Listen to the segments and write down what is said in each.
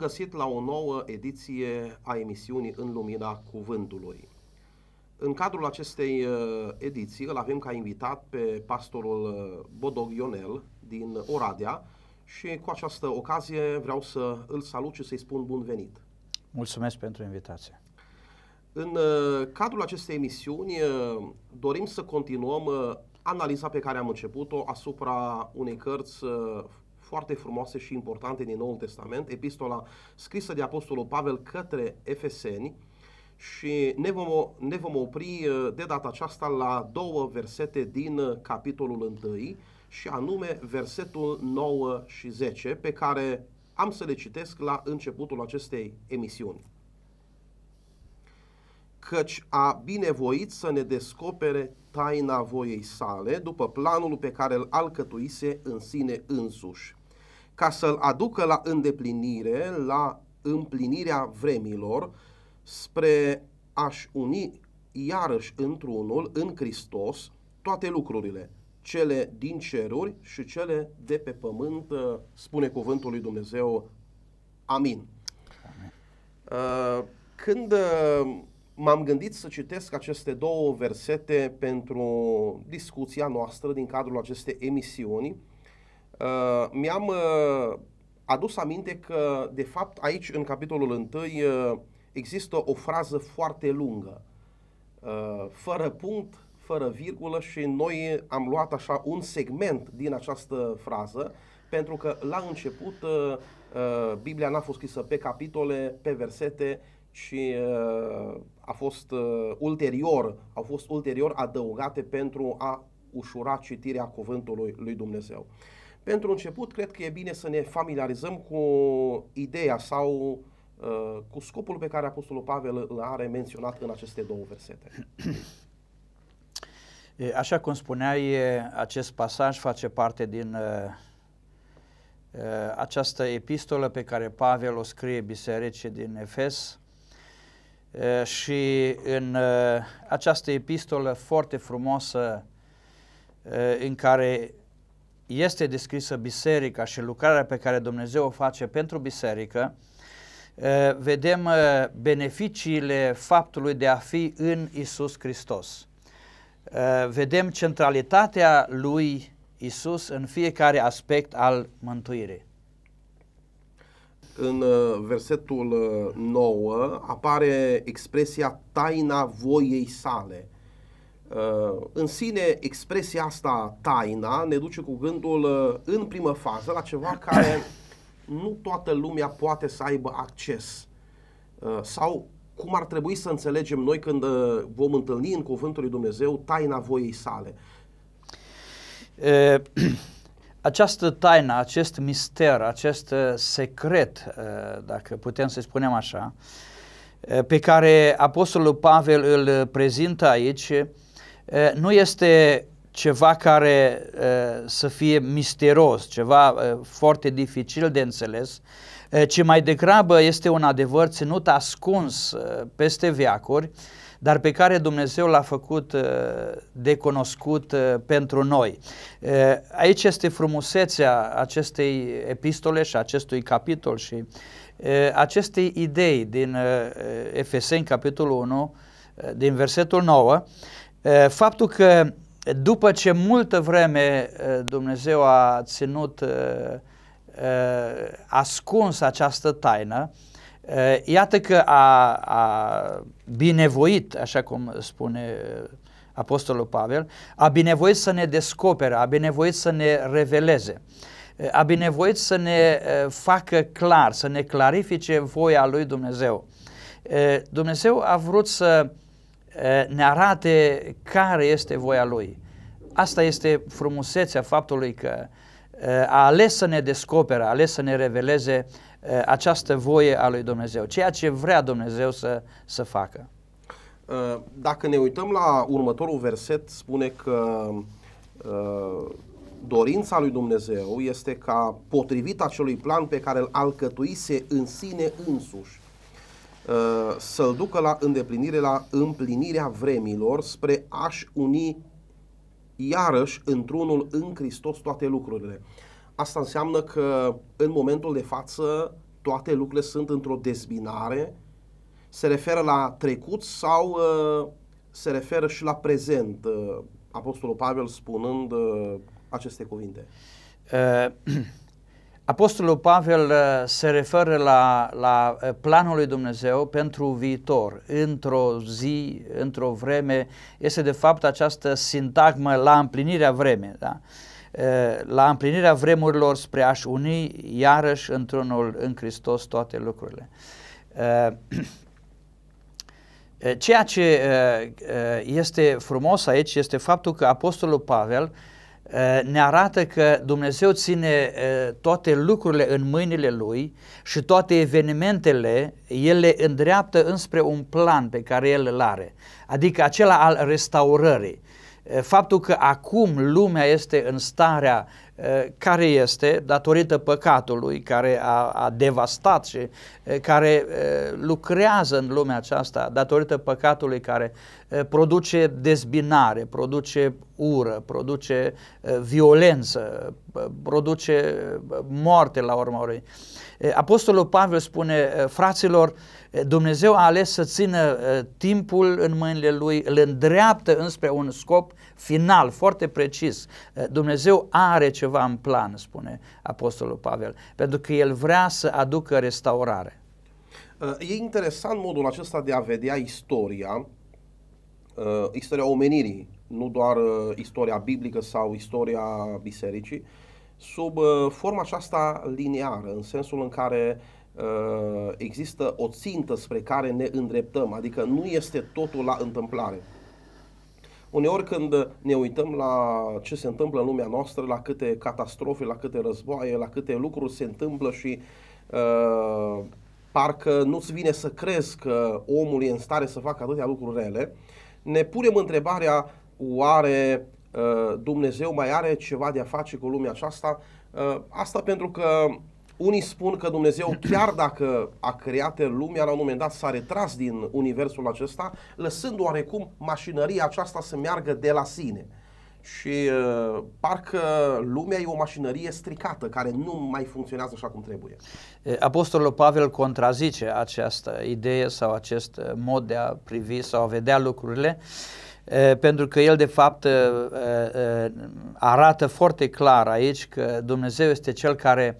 găsit la o nouă ediție a emisiunii În Lumina Cuvântului. În cadrul acestei uh, ediții îl avem ca invitat pe pastorul uh, Bodog Ionel din Oradea și cu această ocazie vreau să îl salut și să-i spun bun venit. Mulțumesc pentru invitație. În uh, cadrul acestei emisiuni dorim să continuăm analiza pe care am început-o asupra unei cărți foarte frumoase și importante din Noul Testament, epistola scrisă de Apostolul Pavel către Efeseni, și ne vom, ne vom opri uh, de data aceasta la două versete din uh, capitolul 1 și anume versetul 9 și 10 pe care am să le citesc la începutul acestei emisiuni. Căci a binevoit să ne descopere taina voiei sale după planul pe care îl alcătuise în sine însuși ca să-l aducă la îndeplinire, la împlinirea vremilor, spre a-și uni iarăși într-unul, în Hristos, toate lucrurile, cele din ceruri și cele de pe pământ, uh, spune cuvântul lui Dumnezeu. Amin. Uh, când uh, m-am gândit să citesc aceste două versete pentru discuția noastră din cadrul acestei emisiuni, Uh, mi-am uh, adus aminte că, de fapt, aici, în capitolul 1, uh, există o frază foarte lungă, uh, fără punct, fără virgulă și noi am luat așa un segment din această frază, pentru că la început uh, uh Biblia n-a fost scrisă pe capitole, pe versete, și uh, a fost uh, ulterior, au fost ulterior adăugate pentru a ușura citirea cuvântului lui Dumnezeu. Pentru început, cred că e bine să ne familiarizăm cu ideea sau uh, cu scopul pe care Apostolul Pavel îl are menționat în aceste două versete. Așa cum spuneai, acest pasaj face parte din uh, uh, această epistolă pe care Pavel o scrie biserice din Efes și în uh, această epistolă foarte frumoasă în care este descrisă biserica și lucrarea pe care Dumnezeu o face pentru biserică, vedem beneficiile faptului de a fi în Isus Hristos. Vedem centralitatea lui Isus în fiecare aspect al mântuirii. În versetul 9 apare expresia taina voiei sale. Uh, în sine expresia asta, taina, ne duce cu gândul uh, în primă fază la ceva care nu toată lumea poate să aibă acces. Uh, sau cum ar trebui să înțelegem noi când vom întâlni în Cuvântul lui Dumnezeu taina voiei sale. această taină, acest mister, acest secret, dacă putem să spunem așa, pe care Apostolul Pavel îl prezintă aici, nu este ceva care să fie misteros, ceva foarte dificil de înțeles, ci mai degrabă este un adevăr ținut ascuns peste veacuri, dar pe care Dumnezeu l-a făcut de cunoscut pentru noi. Aici este frumusețea acestei epistole și acestui capitol și acestei idei din Efeseni capitolul 1, din versetul 9, Faptul că după ce multă vreme Dumnezeu a ținut ascuns această taină, iată că a, a binevoit, așa cum spune Apostolul Pavel, a binevoit să ne descopere, a binevoit să ne reveleze, a binevoit să ne facă clar, să ne clarifice voia lui Dumnezeu. Dumnezeu a vrut să Eh, ne arate care este voia Lui. Asta este frumusețea faptului că eh, a ales să ne descopere, a ales să ne reveleze eh, această voie a lui Dumnezeu, ceea ce vrea Dumnezeu să, să facă. Dacă ne uităm la următorul verset, spune că dorința lui Dumnezeu este ca potrivit acelui plan pe care îl alcătuise în sine însuși Uh, să-l ducă la îndeplinire, la împlinirea vremilor, spre a-și uni iarăși într-unul în Hristos toate lucrurile. Asta înseamnă că în momentul de față toate lucrurile sunt într-o dezbinare, se referă la trecut sau uh, se referă și la prezent, uh, Apostolul Pavel spunând aceste cuvinte. Uh. Apostolul Pavel uh, se referă la, la uh, planul lui Dumnezeu pentru viitor, într-o zi, într-o vreme, este de fapt această sintagmă la împlinirea vremei, da? Uh, la împlinirea vremurilor spre a-și uni iarăși într-unul în Hristos toate lucrurile. Ceea ce este frumos aici este faptul că Apostolul Pavel Eh, ne arată că Dumnezeu ține eh, toate lucrurile în mâinile Lui și toate evenimentele El le îndreaptă înspre un plan pe care El îl are, adică acela al restaurării. Eh, faptul că acum lumea este în starea Eh, care este datorită păcatului care a, a devastat și eh, care eh, lucrează în lumea aceasta datorită păcatului care produce dezbinare, produce ură, produce violență, produce moarte la urma Apostolul Pavel spune, fraților, Dumnezeu a ales să țină timpul în mâinile lui, îl îndreaptă înspre un scop final, foarte precis. Eh, Dumnezeu are ceva în plan, spune Apostolul Pavel, pentru că El vrea să aducă restaurare. Eh, e interesant modul acesta de a vedea istoria, eh, istoria omenirii, nu doar istoria biblică sau istoria bisericii, sub forma aceasta lineară, în sensul în care există o țintă spre care ne îndreptăm, adică nu este totul la întâmplare. Uneori când ne uităm la ce se întâmplă în lumea noastră, la câte catastrofe, la câte războaie, la câte lucruri se întâmplă și uh, parcă nu-ți vine să crezi că omul e în stare să facă atâtea lucruri rele, ne punem întrebarea oare uh, Dumnezeu mai are ceva de a face cu lumea aceasta? Uh, asta pentru că unii spun că Dumnezeu, chiar dacă a creat lumea, la un moment dat s-a retras din universul acesta, lăsând oarecum mașinăria aceasta să meargă de la sine. Și uh, parcă lumea e o mașinărie stricată, care nu mai funcționează așa cum trebuie. Apostolul Pavel contrazice această idee sau acest uh, mod de a privi sau a vedea lucrurile, pentru că el de fapt arată foarte clar aici că Dumnezeu este cel care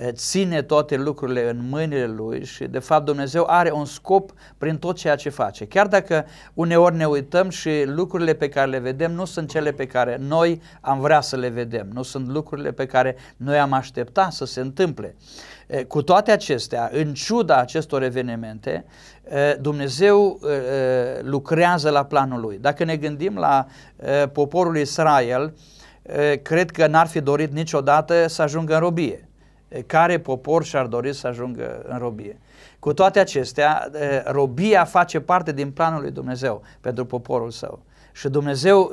Eh, ține toate lucrurile în mâinile lui și de fapt Dumnezeu are un scop prin tot ceea ce face. Chiar dacă uneori ne uităm și lucrurile pe care le vedem nu sunt cele pe care noi am vrea să le vedem, nu sunt lucrurile pe care noi am aștepta să se întâmple. Eh, cu toate acestea, în ciuda acestor evenimente, eh, Dumnezeu lucrează la planul lui. Dacă ne gândim la poporul Israel, cred că n-ar fi dorit niciodată să ajungă în robie care popor și-ar dori să ajungă în robie. Cu toate acestea, robia face parte din planul lui Dumnezeu pentru poporul său. Și Dumnezeu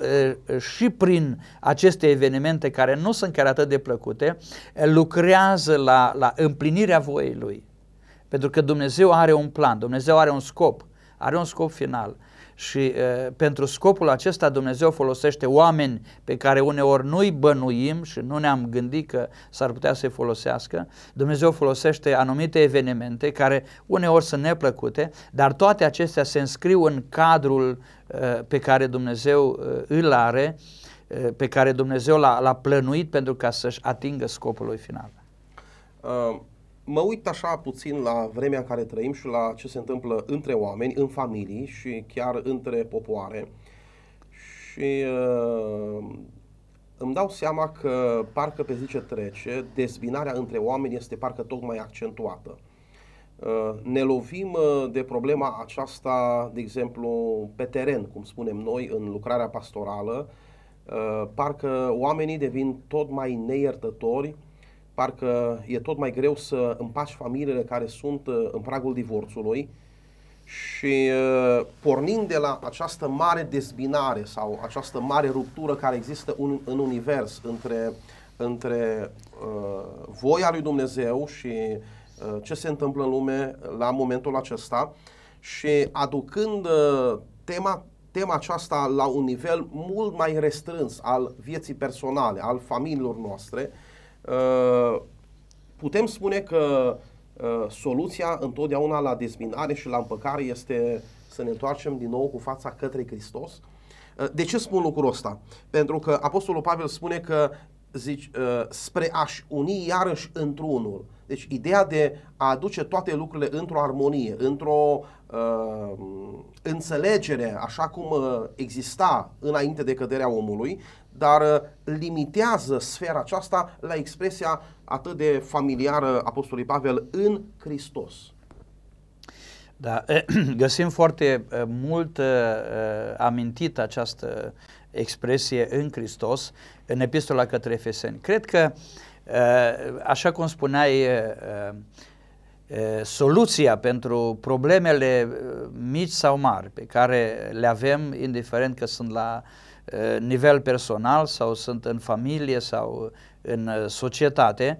și prin aceste evenimente care nu sunt chiar atât de plăcute, lucrează la, la împlinirea voiei Lui. Pentru că Dumnezeu are un plan, Dumnezeu are un scop, are un scop final și uh, pentru scopul acesta Dumnezeu folosește oameni pe care uneori nu-i bănuim și nu ne-am gândit că s-ar putea să-i folosească. Dumnezeu folosește anumite evenimente care uneori sunt neplăcute, dar toate acestea se înscriu în cadrul uh, pe care Dumnezeu uh, îl are, uh, pe care Dumnezeu l-a, plănuit pentru ca să-și atingă scopul lui final. Uh mă uit așa puțin la vremea în care trăim și la ce se întâmplă între oameni, în familii și chiar între popoare și uh, îmi dau seama că parcă pe zi ce trece, dezbinarea între oameni este parcă tot mai accentuată. Uh, ne lovim uh, de problema aceasta, de exemplu, pe teren, cum spunem noi, în lucrarea pastorală, uh, parcă oamenii devin tot mai neiertători parcă e tot mai greu să împaci familiile care sunt uh, în pragul divorțului și uh, pornind de la această mare dezbinare sau această mare ruptură care există un, în univers între, între uh, voia lui Dumnezeu și uh, ce se întâmplă în lume la momentul acesta și aducând uh, tema tema aceasta la un nivel mult mai restrâns al vieții personale, al familiilor noastre, uh, Uh, putem spune că uh, soluția întotdeauna la dezbinare și la împăcare este să ne întoarcem din nou cu fața către Hristos. Uh, de ce spun lucrul ăsta? Pentru că Apostolul Pavel spune că zici, uh, spre a-și uni iarăși într-unul. Deci ideea de a aduce toate lucrurile într-o armonie, într-o uh, înțelegere așa cum uh, exista înainte de căderea omului, dar uh, limitează sfera aceasta la expresia atât de familiară Apostolului Pavel în Hristos. Da, găsim foarte mult amintit această expresie în Hristos în epistola către Efeseni. Cred că, ă, așa cum spuneai, ă, ă, soluția pentru problemele mici sau mari pe care le avem, indiferent că sunt la nivel personal sau sunt în familie sau în societate,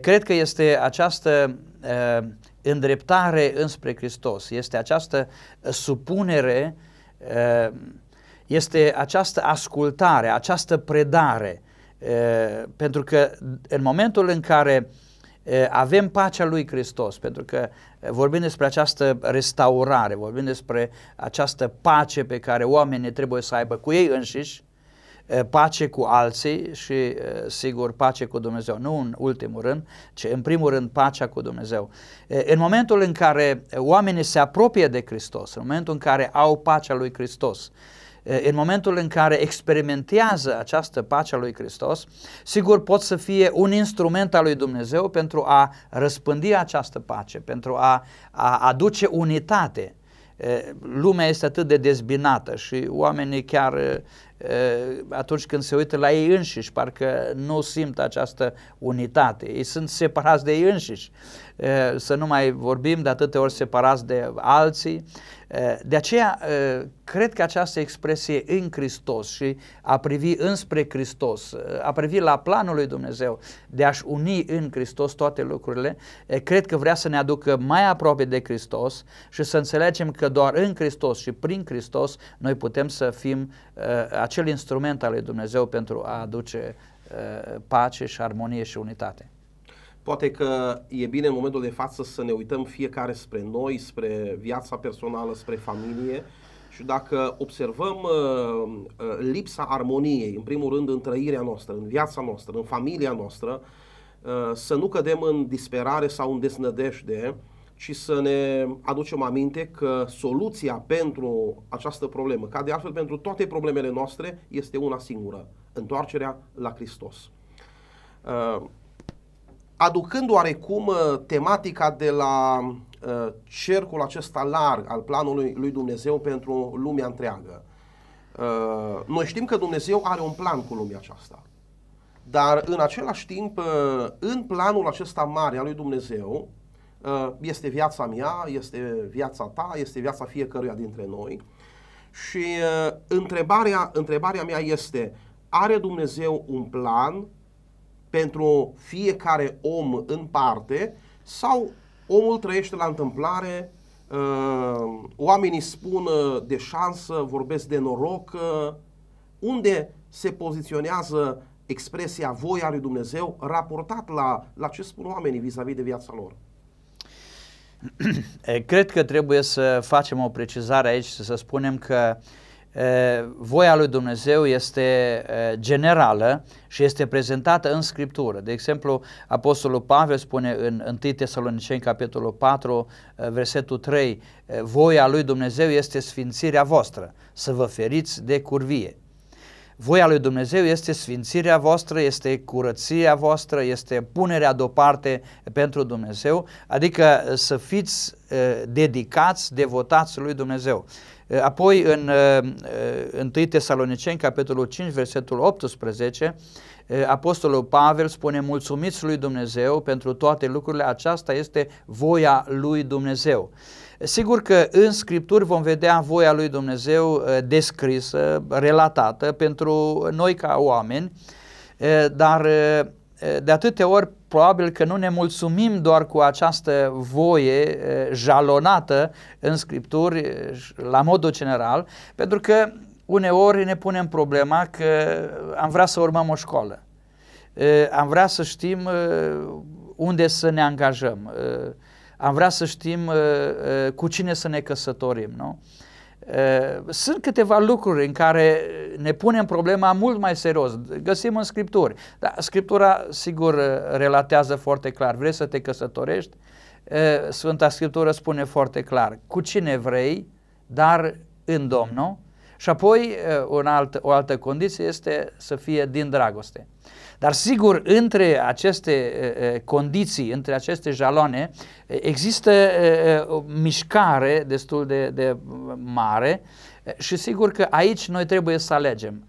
cred că este această îndreptare înspre Hristos, este această supunere este această ascultare, această predare. Pentru că în momentul în care avem pacea lui Hristos, pentru că vorbim despre această restaurare, vorbim despre această pace pe care oamenii trebuie să aibă cu ei înșiși, pace cu alții și, sigur, pace cu Dumnezeu. Nu în ultimul rând, ci în primul rând pacea cu Dumnezeu. În momentul în care oamenii se apropie de Hristos, în momentul în care au pacea lui Hristos, în momentul în care experimentează această pace a lui Hristos, sigur pot să fie un instrument al lui Dumnezeu pentru a răspândi această pace, pentru a, a aduce unitate. Lumea este atât de dezbinată și oamenii chiar atunci când se uită la ei înșiși, parcă nu simt această unitate. Ei sunt separați de ei înșiși să nu mai vorbim de atâtea ori separați de alții. De aceea, cred că această expresie în Hristos și a privi înspre Hristos, a privi la planul lui Dumnezeu de a-și uni în Hristos toate lucrurile, cred că vrea să ne aducă mai aproape de Hristos și să înțelegem că doar în Hristos și prin Hristos noi putem să fim acel instrument al lui Dumnezeu pentru a aduce pace și armonie și unitate. Poate că e bine în momentul de față să ne uităm fiecare spre noi, spre viața personală, spre familie și dacă observăm uh, uh, lipsa armoniei, în primul rând în trăirea noastră, în viața noastră, în familia noastră, uh, să nu cădem în disperare sau în desnădejde, ci să ne aducem aminte că soluția pentru această problemă, ca de altfel pentru toate problemele noastre, este una singură, întoarcerea la Hristos. Uh, aducând oarecum uh, tematica de la uh, cercul acesta larg al planului lui Dumnezeu pentru lumea întreagă. Uh, noi știm că Dumnezeu are un plan cu lumea aceasta. Dar în același timp, în planul acesta mare al lui Dumnezeu, este viața mea, este viața ta, este viața fiecăruia dintre noi. Și întrebarea, întrebarea mea este, are Dumnezeu un plan pentru fiecare om în parte sau omul trăiește la întâmplare, uh, oamenii spun uh, de șansă, vorbesc de noroc, uh, unde se poziționează expresia voia lui Dumnezeu raportat la, la ce spun oamenii vis-a-vis -vis de viața lor? Cred că trebuie să facem o precizare aici, să spunem că uh, voia lui Dumnezeu este generală și este prezentată în Scriptură. De exemplu, Apostolul Pavel spune în 1 Tesaloniceni, capitolul 4, versetul 3, voia lui Dumnezeu este sfințirea voastră, să vă feriți de curvie. Voia lui Dumnezeu este sfințirea voastră, este curăția voastră, este punerea deoparte pentru Dumnezeu, adică uh, să fiți uh, dedicați, devotați lui Dumnezeu. Uh, apoi în 1 Tesaloniceni, capitolul 5, versetul 18, Apostolul Pavel spune mulțumiți lui Dumnezeu pentru toate lucrurile, aceasta este voia lui Dumnezeu. Sigur că în Scripturi vom vedea voia lui Dumnezeu uh, descrisă, relatată pentru noi ca oameni, uh, dar uh, de atâtea ori probabil că nu ne mulțumim doar cu această voie jalonată în Scripturi la modul general, pentru că uneori ne punem problema că am vrea să urmăm o școală, am vrea să știm unde să ne angajăm, am vrea să știm uh, uh, cu cine să ne căsătorim, nu? Uh, sunt câteva lucruri în care ne punem problema mult mai serios. Găsim în Scripturi. Dar Scriptura, sigur, uh, relatează foarte clar. Vrei să te căsătorești? Uh, Sfânta Scriptură spune foarte clar. Cu cine vrei, dar în Domnul și apoi un alt, o altă condiție este să fie din dragoste. Dar sigur, între aceste condiții, între aceste jaloane, există o mișcare destul de, de mare și sigur că aici noi trebuie să alegem.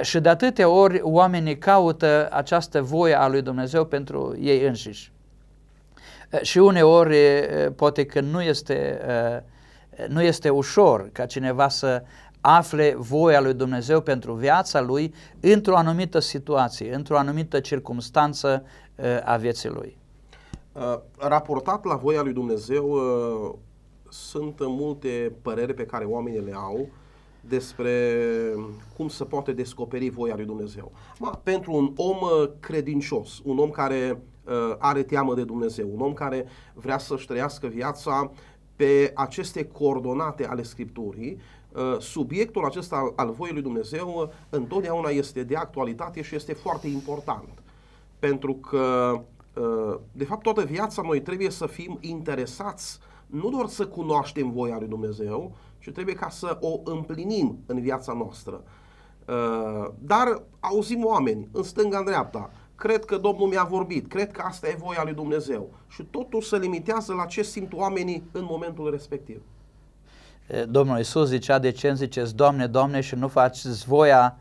Și de atâtea ori oamenii caută această voie a lui Dumnezeu pentru ei înșiși. Și uneori poate că nu este, nu este ușor ca cineva să afle voia lui Dumnezeu pentru viața lui într-o anumită situație, într-o anumită circunstanță uh, a vieții lui. Uh, raportat la voia lui Dumnezeu, uh, sunt multe păreri pe care oamenii le au despre cum se poate descoperi voia lui Dumnezeu. Ma, pentru un om uh, credincios, un om care uh, are teamă de Dumnezeu, un om care vrea să-și trăiască viața pe aceste coordonate ale Scripturii, Uh, subiectul acesta al, al voii lui Dumnezeu uh, întotdeauna este de actualitate și este foarte important. Pentru că, uh, de fapt, toată viața noi trebuie să fim interesați nu doar să cunoaștem voia lui Dumnezeu, ci trebuie ca să o împlinim în viața noastră. Dar auzim oameni în stânga, în dreapta, cred că Domnul mi-a vorbit, cred că asta e voia lui Dumnezeu. Și totul se limitează la ce simt oamenii în momentul respectiv. Domnul Isus zicea de ce îmi ziceți Doamne, Doamne și nu faci voia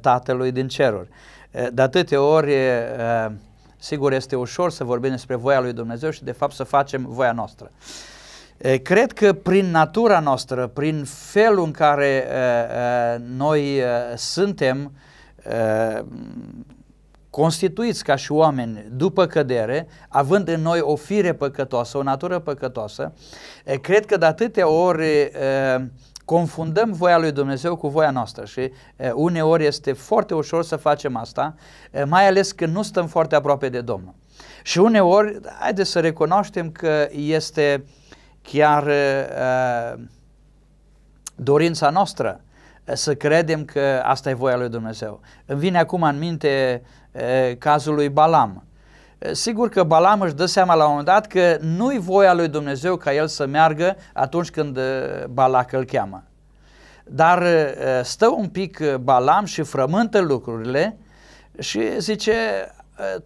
Tatălui din ceruri. De atâtea ori, sigur, este ușor să vorbim despre voia lui Dumnezeu și de fapt să facem voia noastră. Cred că prin natura noastră, prin felul în care noi suntem, constituiți ca și oameni după cădere, având în noi o fire păcătoasă, o natură păcătoasă, cred că de atâtea ori confundăm voia lui Dumnezeu cu voia noastră și uneori este foarte ușor să facem asta, mai ales când nu stăm foarte aproape de Domnul. Și uneori, haideți să recunoaștem că este chiar uh, dorința noastră să credem că asta e voia lui Dumnezeu. Îmi vine acum în minte cazul lui Balam. Sigur că Balam își dă seama la un moment dat că nu-i voia lui Dumnezeu ca el să meargă atunci când Balac îl cheamă. Dar stă un pic Balam și frământă lucrurile și zice,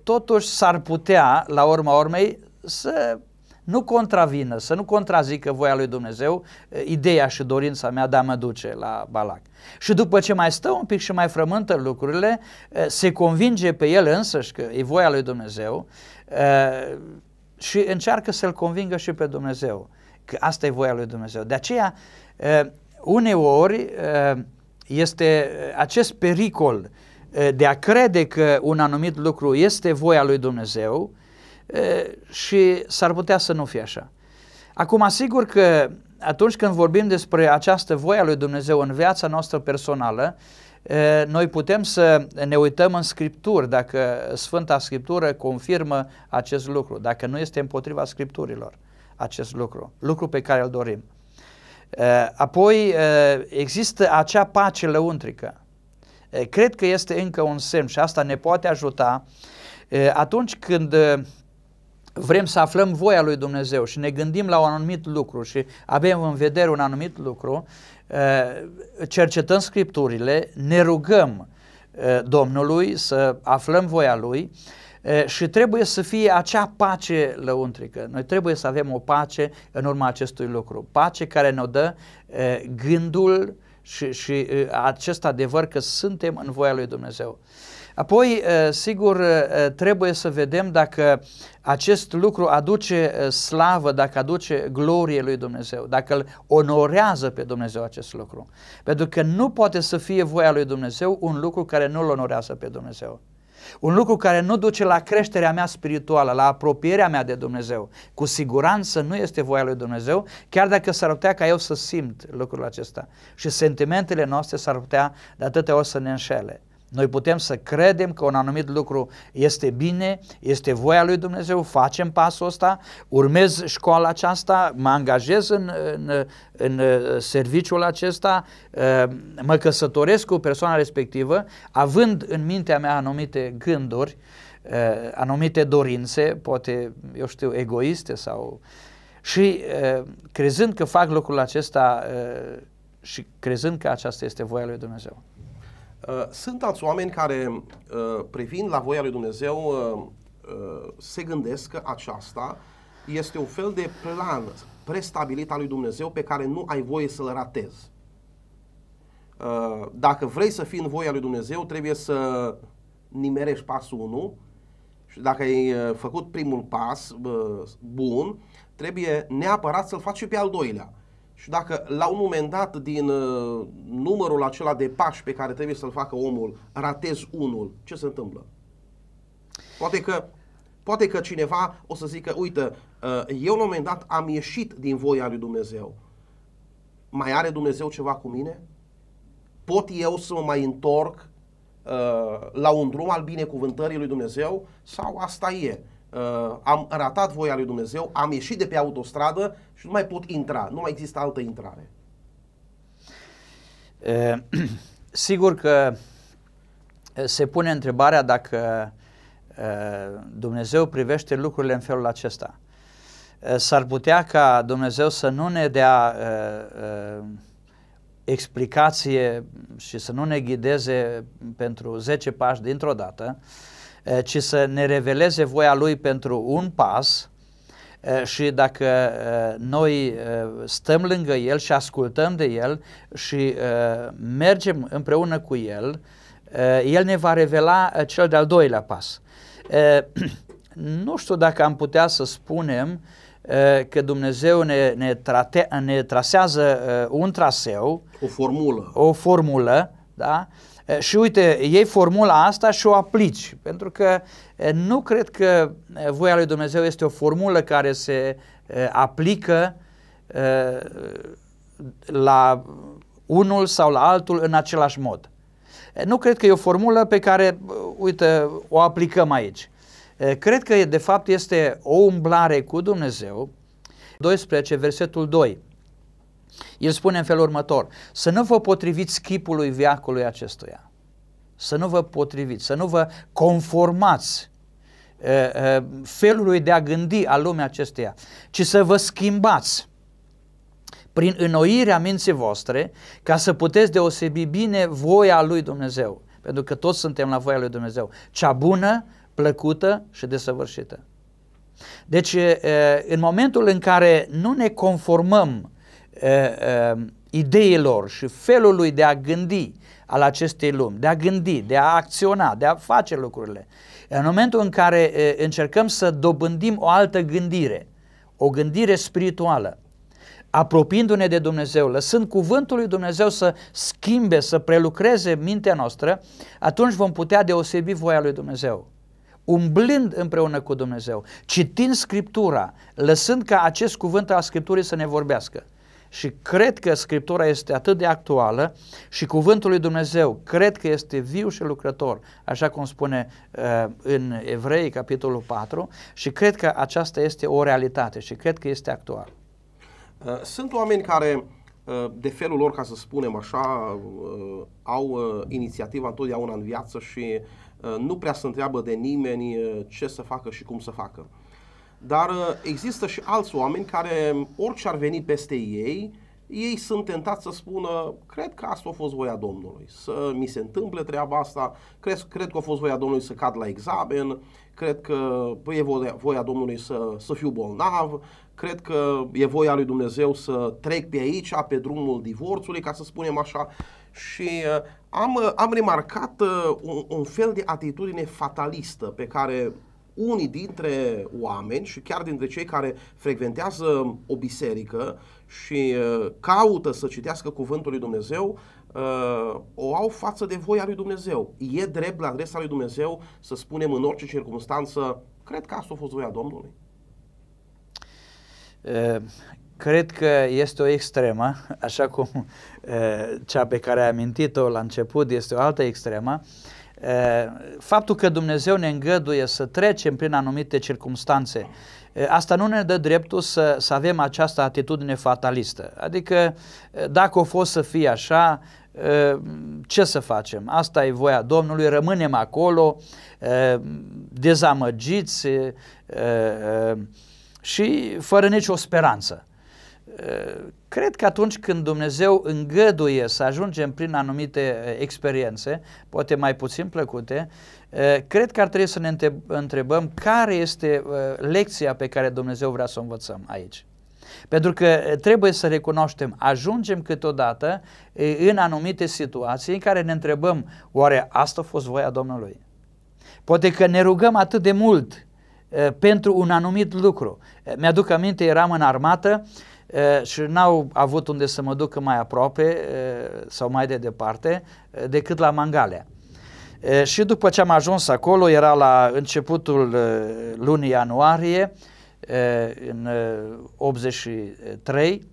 totuși s-ar putea, la urma urmei, să nu contravină, să nu contrazică voia lui Dumnezeu ideea și dorința mea de a mă duce la Balac. Și după ce mai stă un pic și mai frământă lucrurile, se convinge pe el însăși că e voia lui Dumnezeu și încearcă să-l convingă și pe Dumnezeu că asta e voia lui Dumnezeu. De aceea, uneori este acest pericol de a crede că un anumit lucru este voia lui Dumnezeu, și s-ar putea să nu fie așa. Acum, asigur că atunci când vorbim despre această voie a lui Dumnezeu în viața noastră personală, noi putem să ne uităm în Scripturi dacă Sfânta Scriptură confirmă acest lucru, dacă nu este împotriva Scripturilor acest lucru, lucru pe care îl dorim. Apoi există acea pace lăuntrică. Cred că este încă un semn și asta ne poate ajuta atunci când vrem să aflăm voia lui Dumnezeu și ne gândim la un anumit lucru și avem în vedere un anumit lucru, eh, cercetăm scripturile, ne rugăm eh, Domnului să aflăm voia lui eh, și trebuie să fie acea pace lăuntrică. Noi trebuie să avem o pace în urma acestui lucru. Pace care ne dă gândul și, și acest adevăr că suntem în voia lui Dumnezeu. Apoi, eh, sigur, eh, trebuie să vedem dacă acest lucru aduce eh, slavă, dacă aduce glorie lui Dumnezeu, dacă îl onorează pe Dumnezeu acest lucru. Pentru că nu poate să fie voia lui Dumnezeu un lucru care nu îl onorează pe Dumnezeu. Un lucru care nu duce la creșterea mea spirituală, la apropierea mea de Dumnezeu. Cu siguranță nu este voia lui Dumnezeu, chiar dacă s-ar putea ca eu să simt lucrul acesta. Și sentimentele noastre s-ar putea de atâtea ori să ne înșele. Noi putem să credem că un anumit lucru este bine, este voia lui Dumnezeu, facem pasul ăsta, urmez școala aceasta, mă angajez în, în, în serviciul acesta, eh, mă căsătoresc cu persoana respectivă, având în mintea mea anumite gânduri, eh, anumite dorințe, poate, eu știu, egoiste sau... Și eh, crezând că fac lucrul acesta și crezând că aceasta este voia lui Dumnezeu. Uh, sunt alți oameni care, uh, privind la voia lui Dumnezeu, uh, se gândesc că aceasta este un fel de plan prestabilit al lui Dumnezeu pe care nu ai voie să-l ratezi. Dacă vrei să fii în voia lui Dumnezeu, trebuie să nimerești pasul 1 și dacă ai făcut primul pas bun, trebuie neapărat să-l faci și pe al doilea. Și dacă la un moment dat din uh, numărul acela de pași pe care trebuie să-l facă omul, ratez unul, ce se întâmplă? Poate că, poate că cineva o să zică, uite, uh, eu la un moment dat am ieșit din voia lui Dumnezeu. Mai are Dumnezeu ceva cu mine? Pot eu să mă mai întorc uh, la un drum al binecuvântării lui Dumnezeu? Sau asta e? Uh, am ratat voia lui Dumnezeu, am ieșit de pe autostradă și nu mai pot intra, nu mai există altă intrare. Uh, sigur că se pune întrebarea dacă uh, Dumnezeu privește lucrurile în felul acesta. S-ar putea ca Dumnezeu să nu ne dea explicație și să nu ne ghideze pentru 10 pași dintr-o dată, uh, ci să ne reveleze voia Lui pentru un pas și dacă noi stăm lângă El și ascultăm de El și mergem împreună cu El, El ne va revela cel de-al doilea pas. Nu știu dacă am putea să spunem că Dumnezeu ne, ne, trate, ne trasează un traseu, o formulă, o formulă da? Și uite, iei formula asta și o aplici, pentru că nu cred că voia lui Dumnezeu este o formulă care se aplică la unul sau la altul în același mod. Nu cred că e o formulă pe care, uite, o aplicăm aici. Cred că de fapt este o umblare cu Dumnezeu. 12, versetul 2. El spune în felul următor, să nu vă potriviți chipului viacului acestuia, să nu vă potriviți, să nu vă conformați uh, uh, felului de a gândi al lumea acesteia, ci să vă schimbați prin înnoirea minții voastre ca să puteți deosebi bine voia lui Dumnezeu, pentru că toți suntem la voia lui Dumnezeu, cea bună, plăcută și desăvârșită. Deci, în momentul în care nu ne conformăm uh, ideilor și lui de a gândi al acestei lumi, de a gândi, de a acționa, de a face lucrurile. În momentul în care uh, încercăm să dobândim o altă gândire, o gândire spirituală, apropiindu-ne de Dumnezeu, lăsând cuvântul lui Dumnezeu să schimbe, să prelucreze mintea noastră, atunci vom putea deosebi voia lui Dumnezeu umblând împreună cu Dumnezeu, citind Scriptura, lăsând ca acest cuvânt al Scripturii să ne vorbească și cred că Scriptura este atât de actuală și cuvântul lui Dumnezeu cred că este viu și lucrător, așa cum spune uh, în Evrei, capitolul 4, și cred că aceasta este o realitate și cred că este actual. Uh, sunt oameni care, uh, de felul lor, ca să spunem așa, uh, au inițiativa întotdeauna în viață și nu prea se întreabă de nimeni ce să facă și cum să facă. Uh, dar uh, există și alți oameni care, um, orice ar veni peste ei, ei sunt tentați să spună, cred că asta a fost voia Domnului, să mi se întâmple treaba asta, cred, cred că a fost voia Domnului să cad la examen, cred că păi, e voia Domnului să, să fiu bolnav, cred că e voia lui Dumnezeu să trec de aici, pe drumul divorțului, ca să spunem așa. Și uh, am, uh, am remarcat un, un fel de atitudine fatalistă pe care unii dintre oameni și chiar dintre cei care frecventează o biserică și uh, caută să citească cuvântul lui Dumnezeu, uh, o au față de voia lui Dumnezeu. E drept la adresa lui Dumnezeu să spunem în orice circunstanță, cred că asta a fost voia Domnului? Uh, cred că este o extremă, așa cum cea pe care ai amintit-o la început este o altă extremă. Faptul că Dumnezeu ne îngăduie să trecem prin anumite circumstanțe, asta nu ne dă dreptul să, să avem această atitudine fatalistă. Adică, dacă o fost să fie așa, ce să facem? Asta e voia Domnului, rămânem acolo, dezamăgiți și fără nicio speranță. Cred că atunci când Dumnezeu îngăduie să ajungem prin anumite experiențe, poate mai puțin plăcute, cred că ar trebui să ne întrebăm care este lecția pe care Dumnezeu vrea să o învățăm aici. Pentru că trebuie să recunoaștem, ajungem câteodată în anumite situații în care ne întrebăm, oare asta a fost voia Domnului? Poate că ne rugăm atât de mult pentru un anumit lucru. Mi-aduc aminte, eram în armată și n-au avut unde să mă ducă mai aproape sau mai de departe decât la Mangalea. Și după ce am ajuns acolo, era la începutul lunii ianuarie, în 83,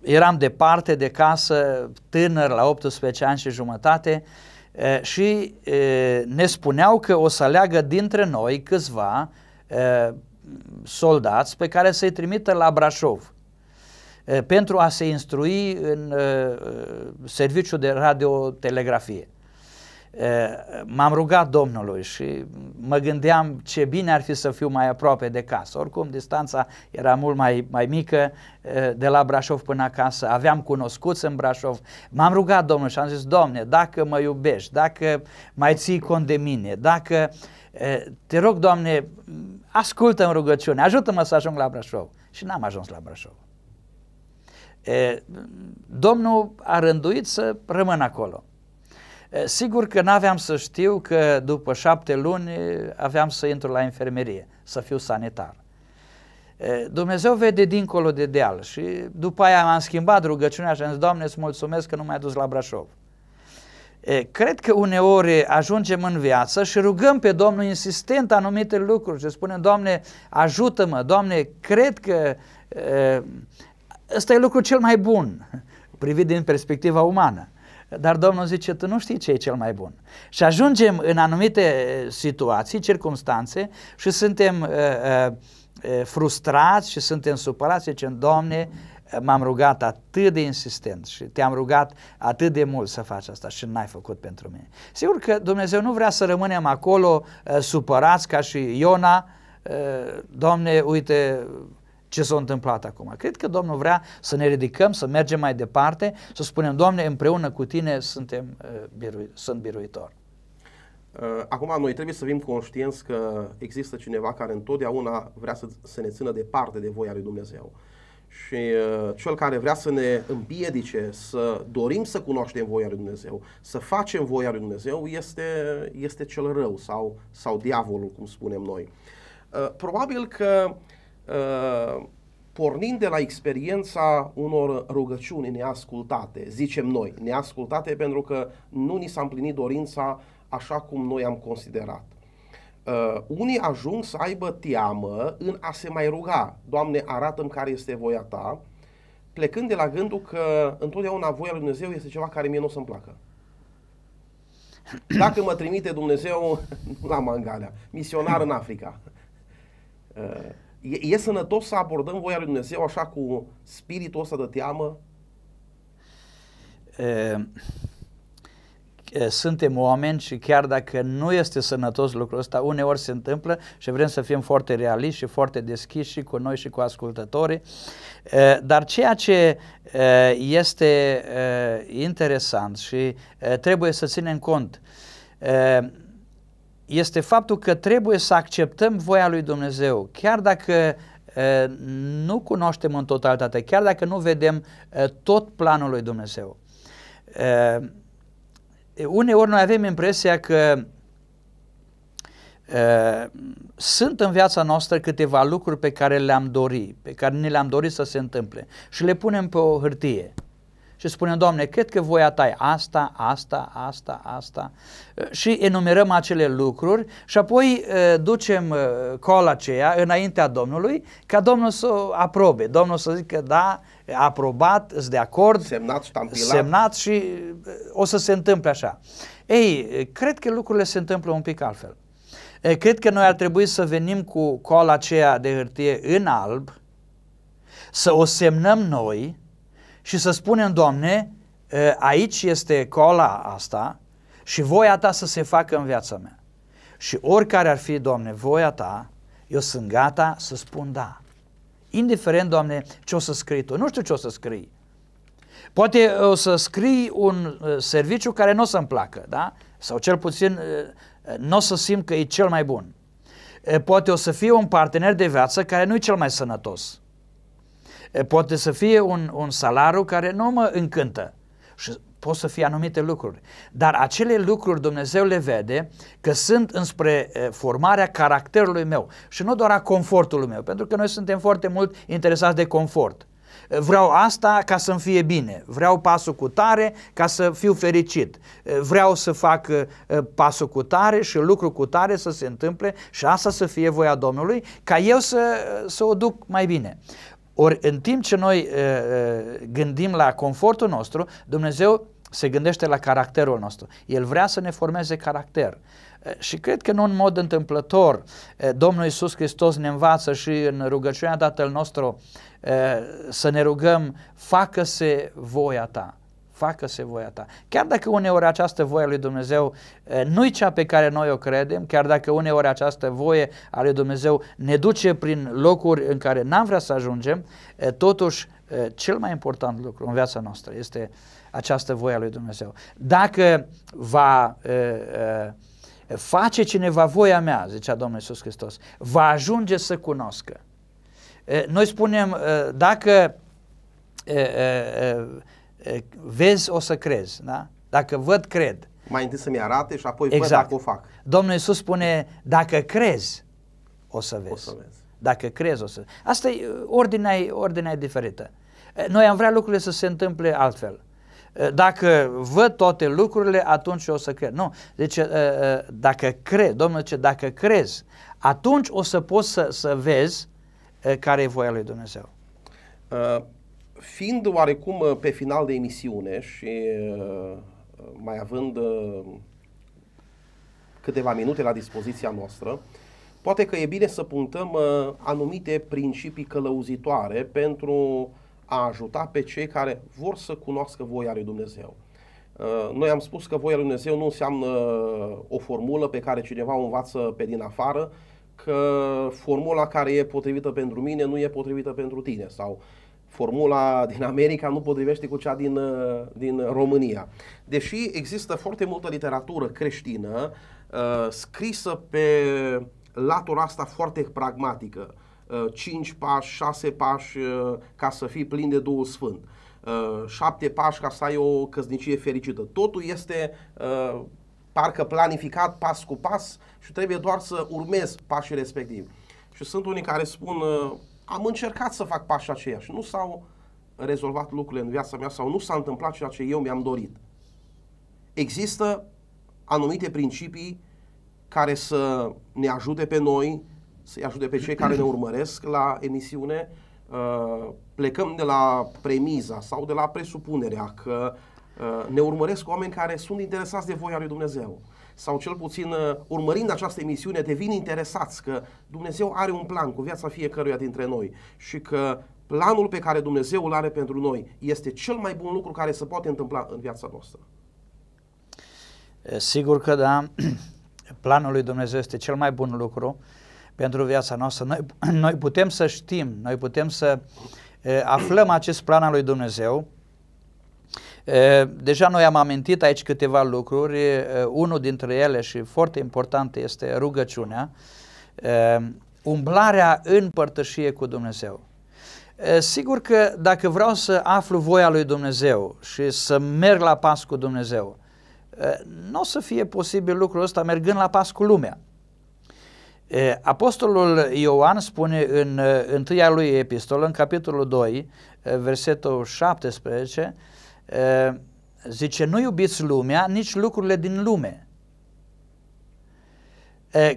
eram departe de casă, tânăr la 18 ani și jumătate și ne spuneau că o să leagă dintre noi câțiva soldați pe care să-i trimită la Brașov pentru a se instrui în serviciul de radiotelegrafie. M-am rugat Domnului și mă gândeam ce bine ar fi să fiu mai aproape de casă. Oricum, distanța era mult mai, mai mică de la Brașov până acasă. Aveam cunoscuți în Brașov. M-am rugat Domnului și am zis, Domne, dacă mă iubești, dacă mai ții cont de mine, dacă te rog, Doamne, ascultă în rugăciune, ajută-mă să ajung la Brașov. Și n-am ajuns la Brașov. E, Domnul a rânduit să rămân acolo. E, sigur că n-aveam să știu că după șapte luni aveam să intru la infermerie, să fiu sanitar. E, Dumnezeu vede dincolo de deal și după aia m-am schimbat rugăciunea și am zis, Doamne, îți mulțumesc că nu m-ai dus la Brașov. Cred că uneori ajungem în viață și rugăm pe Domnul insistent anumite lucruri și spunem, Doamne, ajută-mă, Doamne, cred că ăsta e lucrul cel mai bun privit din perspectiva umană. Dar Domnul zice, tu nu știi ce e cel mai bun. Și ajungem în anumite situații, circunstanțe și suntem frustrați și suntem supărați, zicem, Doamne, m-am rugat atât de insistent și te-am rugat atât de mult să faci asta și n-ai făcut pentru mine. Sigur că Dumnezeu nu vrea să rămânem acolo uh, supărați ca și Iona, uh, Doamne, uite ce s-a întâmplat acum. Cred că Domnul vrea să ne ridicăm, să mergem mai departe, să spunem, Doamne, împreună cu Tine suntem, uh, sunt biruitor. Uh, acum, noi trebuie să fim conștienți că există cineva care întotdeauna vrea să, să ne țină departe de voia lui Dumnezeu. Uh, și uh, cel care vrea să ne împiedice să dorim să cunoaștem voia lui Dumnezeu, să facem voia lui Dumnezeu, este, este cel rău sau, sau diavolul, cum spunem noi. Uh, probabil că uh, pornind de la experiența unor rugăciuni neascultate, zicem noi, neascultate pentru că nu ni s-a împlinit dorința așa cum noi am considerat Uh, unii ajung să aibă teamă în a se mai ruga. Doamne, arată-mi care este voia ta, plecând de la gândul că întotdeauna voia lui Dumnezeu este ceva care mie nu o să-mi placă. Dacă mă trimite Dumnezeu la Mangalea, misionar în Africa, uh, e, e sănătos să abordăm voia lui Dumnezeu așa cu spiritul ăsta de teamă? Uh suntem oameni și chiar dacă nu este sănătos lucrul ăsta, uneori se întâmplă și vrem să fim foarte realiști și foarte deschiși și cu noi și cu ascultătorii. Dar ceea ce este interesant și trebuie să ținem cont este faptul că trebuie să acceptăm voia lui Dumnezeu, chiar dacă nu cunoaștem în totalitate, chiar dacă nu vedem tot planul lui Dumnezeu uneori noi avem impresia că uh, sunt în viața noastră câteva lucruri pe care le-am dori, pe care ne le-am dorit să se întâmple și le punem pe o hârtie și spunem, Doamne, cred că voia Ta e asta, asta, asta, asta și enumerăm acele lucruri și apoi ducem cola aceea înaintea Domnului ca Domnul să aprobe, Domnul să zică, da, aprobat, sunt de acord, semnat, semnat și o să se întâmple așa. Ei, cred că lucrurile se întâmplă un pic altfel. Cred că noi ar trebui să venim cu cola aceea de hârtie în alb, să o semnăm noi, și să spunem, Doamne, aici este cola asta și voia Ta să se facă în viața mea. Și oricare ar fi, Doamne, voia Ta, eu sunt gata să spun da. Indiferent, Doamne, ce o să scrii Tu. Nu știu ce o să scrii. Poate o să scrii un serviciu care nu o să-mi placă, da? Sau cel puțin nu o să simt că e cel mai bun. Poate o să fie un partener de viață care nu e cel mai sănătos poate să fie un, un salariu care nu mă încântă și pot să fie anumite lucruri. Dar acele lucruri Dumnezeu le vede că sunt înspre formarea caracterului meu și nu doar a confortului meu, pentru că noi suntem foarte mult interesați de confort. Vreau asta ca să-mi fie bine, vreau pasul cu tare ca să fiu fericit, vreau să fac pasul cu tare și lucru cu tare să se întâmple și asta să fie voia Domnului ca eu să, să o duc mai bine. Ori în timp ce noi gândim la confortul nostru, Dumnezeu se gândește la caracterul nostru. El vrea să ne formeze caracter. Și cred că nu în mod întâmplător Domnul Iisus Hristos ne învață și în rugăciunea Tatăl nostru să ne rugăm, facă-se voia ta facă-se voia ta. Chiar dacă uneori această voie lui Dumnezeu eh, nu-i cea pe care noi o credem, chiar dacă uneori această voie a lui Dumnezeu ne duce prin locuri în care n-am vrea să ajungem, eh, totuși eh, cel mai important lucru în viața noastră este această voie a lui Dumnezeu. Dacă va face cineva voia mea, zicea Domnul Iisus Hristos, va ajunge să cunoască. Noi spunem, dacă vezi, o să crezi. Da? Dacă văd, cred. Mai întâi să-mi arate și apoi exact. văd dacă o fac. Domnul Iisus spune, dacă crezi, o să vezi. O să vezi. Dacă crezi, o să vezi. Asta e ordinea, ordinea e diferită. Noi am vrea lucrurile să se întâmple altfel. Dacă văd toate lucrurile, atunci o să cred. Nu, deci dacă crezi, Domnul ce dacă crezi, atunci o să poți să, să vezi care e voia lui Dumnezeu. Uh fiind oarecum uh, pe final de emisiune și uh, mai având uh, câteva minute la dispoziția noastră, poate că e bine să punctăm anumite principii călăuzitoare pentru a ajuta pe cei care vor să cunoască voia lui Dumnezeu. Noi am spus că voia lui Dumnezeu nu înseamnă o formulă pe care cineva o învață pe din afară, că formula care e potrivită pentru mine nu e potrivită pentru tine sau uh, formula din America nu potrivește cu cea din, uh, din România. Deși există foarte multă literatură creștină uh, scrisă pe latura asta foarte pragmatică, uh, 5 pași, 6 pași uh, ca să fii plin de Duhul Sfânt, uh, 7 pași ca să ai o căsnicie fericită. Totul este uh, parcă planificat pas cu pas și trebuie doar să urmezi pașii respectivi. Și sunt unii care spun uh, am încercat să fac pașii aceia și nu s-au rezolvat lucrurile în viața mea sau nu s-a întâmplat ceea ce eu mi-am dorit. Există anumite principii care să ne ajute pe noi, să-i ajute pe cei care ne urmăresc la emisiune. Uh, plecăm de la premiza sau de la presupunerea că uh, ne urmăresc oameni care sunt interesați de voia lui Dumnezeu sau cel puțin uh, urmărind această emisiune, devin interesați că Dumnezeu are un plan cu viața fiecăruia dintre noi și că planul pe care Dumnezeu îl are pentru noi este cel mai bun lucru care se poate întâmpla în viața noastră. Sigur că da, planul lui Dumnezeu este cel mai bun lucru pentru viața noastră. Noi, noi putem să știm, noi putem să aflăm acest plan al lui Dumnezeu Deja noi am amintit aici câteva lucruri, unul dintre ele și foarte important este rugăciunea, umblarea în părtășie cu Dumnezeu. Sigur că dacă vreau să aflu voia lui Dumnezeu și să merg la pas cu Dumnezeu, nu o să fie posibil lucrul ăsta mergând la pas cu lumea. Apostolul Ioan spune în întâia lui epistolă, în capitolul 2, versetul 17, zice, nu iubiți lumea, nici lucrurile din lume.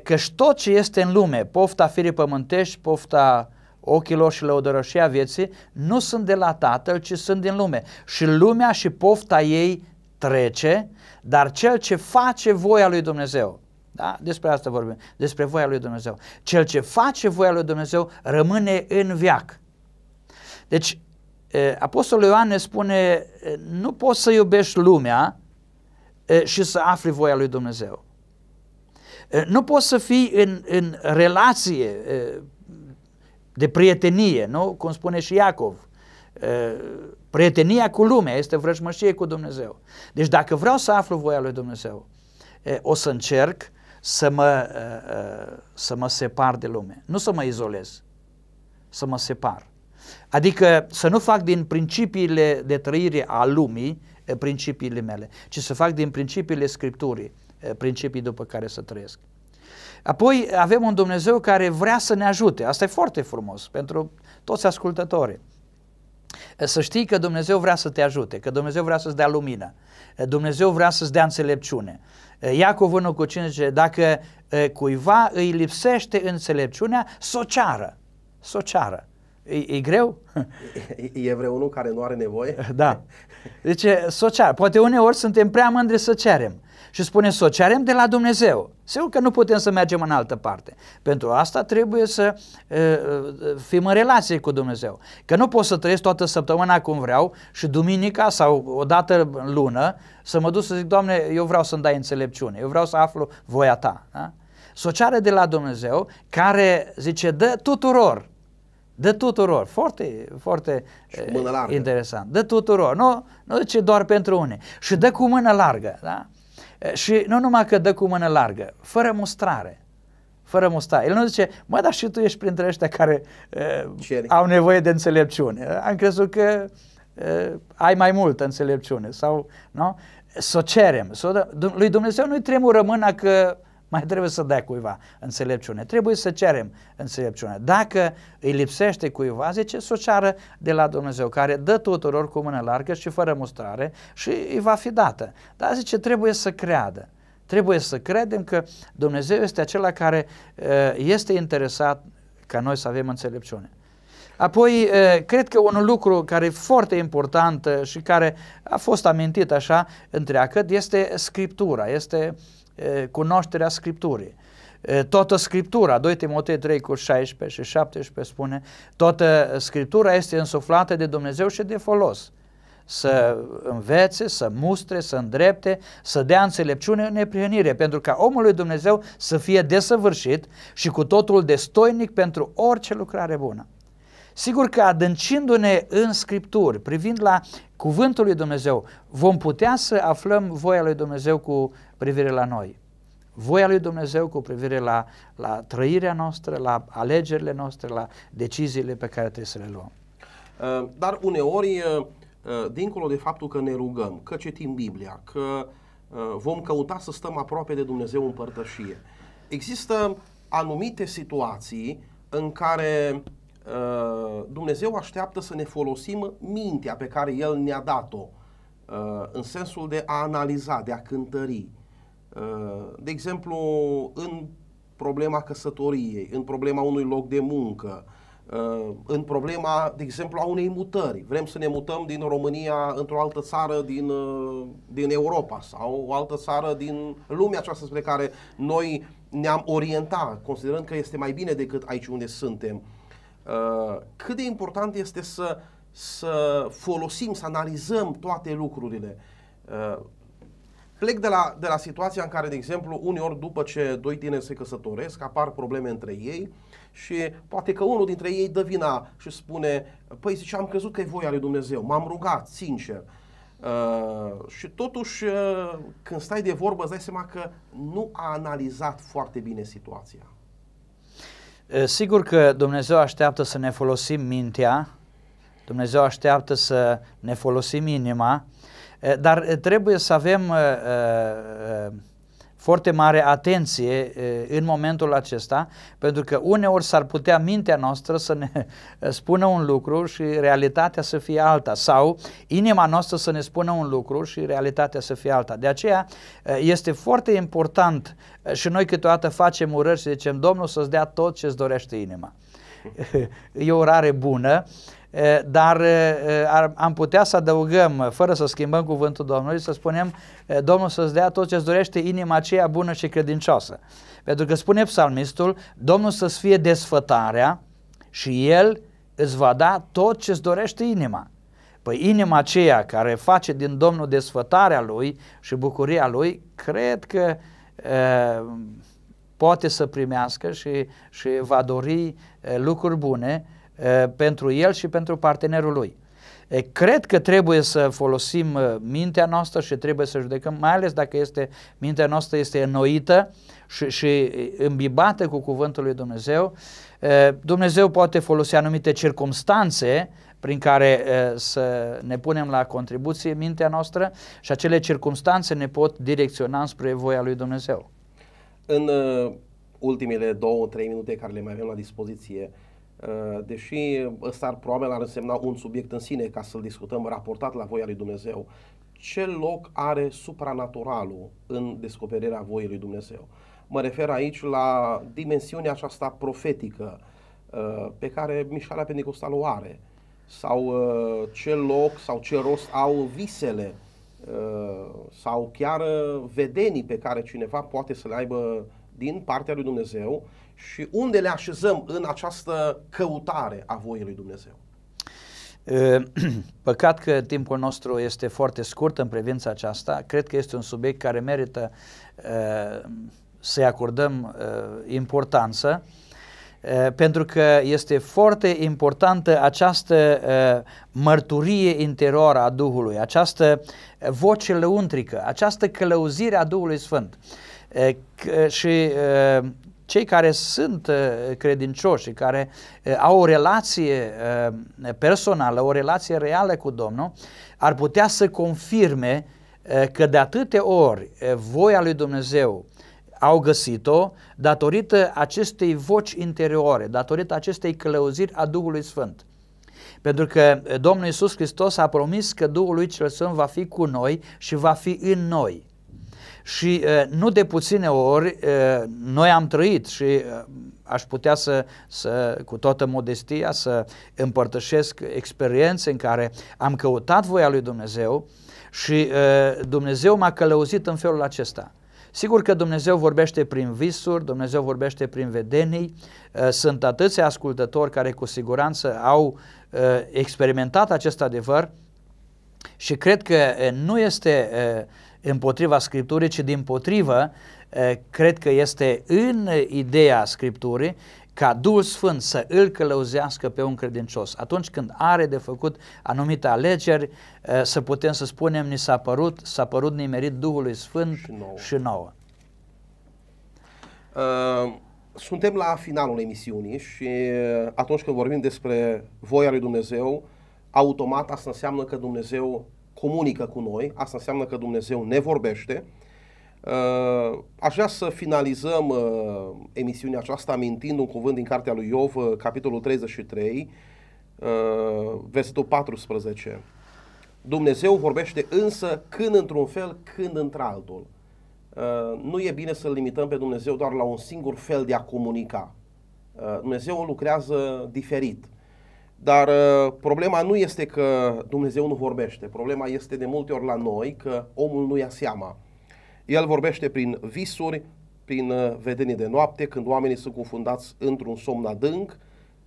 Căci tot ce este în lume, pofta firii pământești, pofta ochilor și lăudărășia vieții, nu sunt de la Tatăl, ci sunt din lume. Și lumea și pofta ei trece, dar cel ce face voia lui Dumnezeu, da? Despre asta vorbim, despre voia lui Dumnezeu. Cel ce face voia lui Dumnezeu rămâne în viac. Deci Apostolul Ioan ne spune, nu poți să iubești lumea și să afli voia lui Dumnezeu. Nu poți să fii în, în relație de prietenie, nu? Cum spune și Iacov. Prietenia cu lumea este vrăjmășie cu Dumnezeu. Deci dacă vreau să aflu voia lui Dumnezeu, o să încerc să mă, să mă separ de lume. Nu să mă izolez, să mă separ. Adică să nu fac din principiile de trăire a lumii eh, principiile mele, ci să fac din principiile Scripturii eh, principii după care să trăiesc. Apoi avem un Dumnezeu care vrea să ne ajute. Asta e foarte frumos pentru toți ascultătorii. Eh, să știi că Dumnezeu vrea să te ajute, că Dumnezeu vrea să-ți dea lumină, Dumnezeu vrea să-ți dea înțelepciune. Iacov 1 cu 5 dacă cuiva îi lipsește înțelepciunea, s-o ceară, s-o ceară. E, e greu? E, e vreunul care nu are nevoie? Da. Deci, să o Poate uneori suntem prea mândri să cerem. Și spune să o cerem de la Dumnezeu. Sigur că nu putem să mergem în altă parte. Pentru asta trebuie să e, fim în relație cu Dumnezeu. Că nu pot să trăiesc toată săptămâna cum vreau și duminica sau o dată în lună să mă duc să zic, Doamne, eu vreau să-mi dai înțelepciune, eu vreau să aflu voia Ta. Da? Să o de la Dumnezeu care zice, dă tuturor de tuturor, foarte, foarte eh, interesant. De tuturor, nu, nu ce doar pentru unii. Și dă cu mână largă, da? Eh, și nu numai că dă cu mână largă, fără mustrare. Fără mustrare. El nu zice, mă, dar și tu ești printre ăștia care uh, au nevoie de înțelepciune. Am crezut că uh, ai mai multă înțelepciune. Sau, nu? Să o cerem. S-o dă, lui Dumnezeu nu-i tremură mâna că mai trebuie să dai cuiva înțelepciune. Trebuie să cerem înțelepciune. Dacă îi lipsește cuiva, zice să o ceară de la Dumnezeu, care dă tuturor cu mână largă și fără mustrare și îi va fi dată. Dar zice, trebuie să creadă. Trebuie să credem că Dumnezeu este acela care uh, este interesat ca noi să avem înțelepciune. Apoi, uh, cred că un lucru care e foarte important uh, și care a fost amintit așa întreagăt este Scriptura, este uh, cunoașterea Scripturii. Toată Scriptura, 2 Timotei 3 cu 16 și 17 spune, toată Scriptura este însuflată de Dumnezeu și de folos să învețe, să mustre, să îndrepte, să dea înțelepciune în neprihănire, pentru ca omul lui Dumnezeu să fie desăvârșit și cu totul destoinic pentru orice lucrare bună. Sigur că adâncindu-ne în Scripturi, privind la Cuvântul lui Dumnezeu, vom putea să aflăm voia lui Dumnezeu cu privire la noi. Voia lui Dumnezeu cu privire la, la trăirea noastră, la alegerile noastre, la deciziile pe care trebuie să le luăm. Uh, dar uneori, uh, uh, dincolo de faptul că ne rugăm, că citim Biblia, că vom căuta să stăm aproape de Dumnezeu în părtășie, există anumite situații în care Uh, Dumnezeu așteaptă să ne folosim mintea pe care El ne-a dat-o uh, în sensul de a analiza, de a cântări. Uh, de exemplu, în problema căsătoriei, în problema unui loc de muncă, în problema, de exemplu, a unei mutări. Vrem să ne mutăm din România într-o altă țară din, din Europa sau o altă țară din lumea aceasta spre care noi ne-am orientat, considerând că este mai bine decât aici unde suntem. Uh, Uh, cât de important este să, să folosim, să analizăm toate lucrurile. Uh, plec de la, de la situația în care, de exemplu, uneori după ce doi tineri se căsătoresc, apar probleme între ei și poate că unul dintre ei dă vina și spune, păi zice, am crezut că e voia lui Dumnezeu, m-am rugat, sincer. Uh, și totuși, uh, când stai de vorbă, îți dai seama că nu a analizat foarte bine situația. Sigur că Dumnezeu așteaptă să ne folosim mintea, Dumnezeu așteaptă să ne folosim inima, dar trebuie să avem foarte mare atenție în momentul acesta, pentru că uneori s-ar putea mintea noastră să ne spună un lucru și realitatea să fie alta, sau inima noastră să ne spună un lucru și realitatea să fie alta. De aceea este foarte important și noi câteodată facem urări și zicem, Domnul să-ți dea tot ce-ți dorește inima. e o rare bună, dar am putea să adăugăm, fără să schimbăm cuvântul Domnului, să spunem, Domnul să-ți dea tot ce-ți dorește inima aceea bună și credincioasă. Pentru că spune psalmistul, Domnul să-ți fie desfătarea și El îți va da tot ce-ți dorește inima. Păi inima aceea care face din Domnul desfătarea Lui și bucuria Lui, cred că poate să primească și, și va dori lucruri bune pentru el și pentru partenerul lui. Cred că trebuie să folosim mintea noastră și trebuie să judecăm, mai ales dacă este, mintea noastră este înnoită și, și îmbibată cu cuvântul lui Dumnezeu. Dumnezeu poate folosi anumite circumstanțe prin care să ne punem la contribuție mintea noastră și acele circumstanțe ne pot direcționa spre voia lui Dumnezeu. În ultimele două, trei minute care le mai avem la dispoziție, uh, Uh, deși ăsta ar probabil ar însemna un subiect în sine ca să-l discutăm raportat la voia lui Dumnezeu, ce loc are supranaturalul în descoperirea voii lui Dumnezeu? Mă refer aici la dimensiunea aceasta profetică uh, pe care mișcarea pentecostală o are sau uh, ce loc sau ce rost au visele sau chiar vedenii pe care cineva poate să le aibă din partea lui Dumnezeu și unde le așezăm în această căutare a voiei lui Dumnezeu? Păcat că timpul nostru este foarte scurt în privința aceasta. Cred că este un subiect care merită să-i acordăm importanță, pentru că este foarte importantă această mărturie interioară a Duhului, această voce lăuntrică, această călăuzire a Duhului Sfânt și cei care sunt credincioși și care au o relație personală, o relație reală cu Domnul, ar putea să confirme că de atâtea ori voia lui Dumnezeu au găsit-o datorită acestei voci interioare, datorită acestei călăuziri a Duhului Sfânt. Pentru că Domnul Iisus Hristos a promis că Duhul lui cel Sfânt va fi cu noi și va fi în noi și nu de puține ori noi am trăit și aș putea să, să, cu toată modestia, să împărtășesc experiențe în care am căutat voia lui Dumnezeu și Dumnezeu m-a călăuzit în felul acesta. Sigur că Dumnezeu vorbește prin visuri, Dumnezeu vorbește prin vedenii, sunt atâția ascultători care cu siguranță au experimentat acest adevăr, și cred că nu este împotriva Scripturii, ci din potrivă, cred că este în ideea Scripturii ca Duhul Sfânt să îl călăuzească pe un credincios. Atunci când are de făcut anumite alegeri, să putem să spunem, ni s-a părut, s-a părut nimerit Duhului Sfânt și nouă. Și nouă. Uh, suntem la finalul emisiunii și atunci când vorbim despre voia lui Dumnezeu, uh, automat asta înseamnă că Dumnezeu comunică cu noi, asta înseamnă că Dumnezeu ne vorbește. Uh, aș vrea să finalizăm uh, emisiunea aceasta amintind un cuvânt din cartea lui Iov, uh, capitolul 33, versetul 14. Dumnezeu vorbește însă când într-un fel, când într-altul. Nu e bine să-L limităm pe Dumnezeu doar la un singur fel de a comunica. Dumnezeu lucrează diferit. Dar uh, problema nu este că Dumnezeu nu vorbește, problema este de multe ori la noi că omul nu ia seama. El vorbește prin visuri, prin uh, vedenii de noapte, când oamenii sunt confundați într-un somn adânc,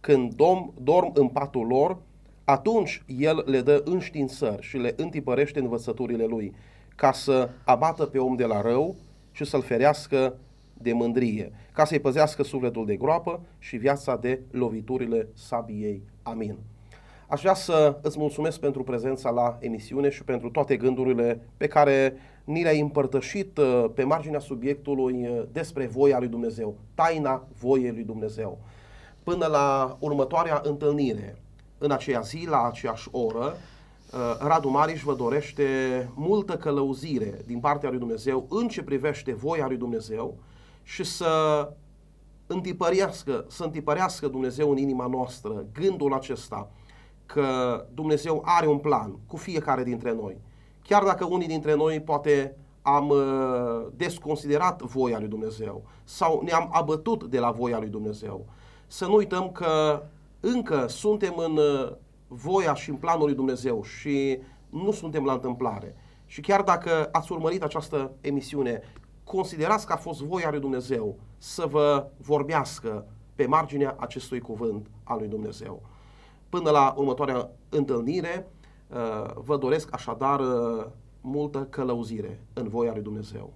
când dom, dorm în patul lor, atunci el le dă înștiințări și le întipărește învățăturile lui, ca să abată pe om de la rău și să-l ferească de mândrie, ca să-i păzească sufletul de groapă și viața de loviturile sabiei Amin. Aș vrea să îți mulțumesc pentru prezența la emisiune și pentru toate gândurile pe care ni le-ai împărtășit uh, pe marginea subiectului uh, despre voia lui Dumnezeu, taina voiei lui Dumnezeu. Până la următoarea întâlnire, în aceea zi, la aceeași oră, uh, Radu Mariș vă dorește multă călăuzire din partea lui Dumnezeu în ce privește voia lui Dumnezeu și să întipărească, să întipărească Dumnezeu în inima noastră gândul acesta că Dumnezeu are un plan cu fiecare dintre noi. Chiar dacă unii dintre noi poate am uh, desconsiderat voia lui Dumnezeu sau ne-am abătut de la voia lui Dumnezeu. Să nu uităm că încă suntem în uh, voia și în planul lui Dumnezeu și nu suntem la întâmplare. Și chiar dacă ați urmărit această emisiune, considerați că a fost voia lui Dumnezeu să vă vorbească pe marginea acestui cuvânt al lui Dumnezeu. Până la următoarea întâlnire, uh, vă doresc așadar uh, multă călăuzire în voia lui Dumnezeu.